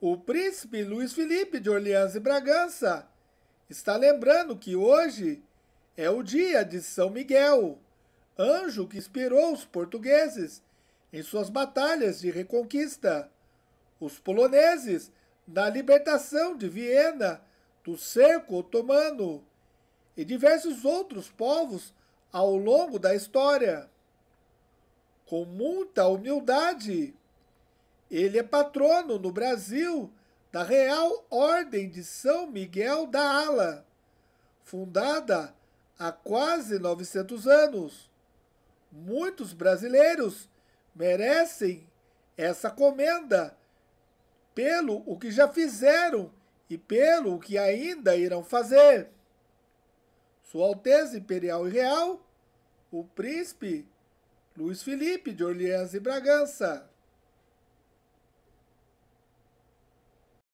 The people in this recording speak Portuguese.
O príncipe Luiz Felipe de Orleans e Bragança está lembrando que hoje é o dia de São Miguel, anjo que inspirou os portugueses em suas batalhas de reconquista, os poloneses na libertação de Viena do cerco otomano e diversos outros povos ao longo da história. Com muita humildade, ele é patrono no Brasil da Real Ordem de São Miguel da Ala, fundada há quase 900 anos. Muitos brasileiros merecem essa comenda pelo o que já fizeram e pelo o que ainda irão fazer. Sua Alteza Imperial e Real, o príncipe Luiz Felipe de Orleans e Bragança.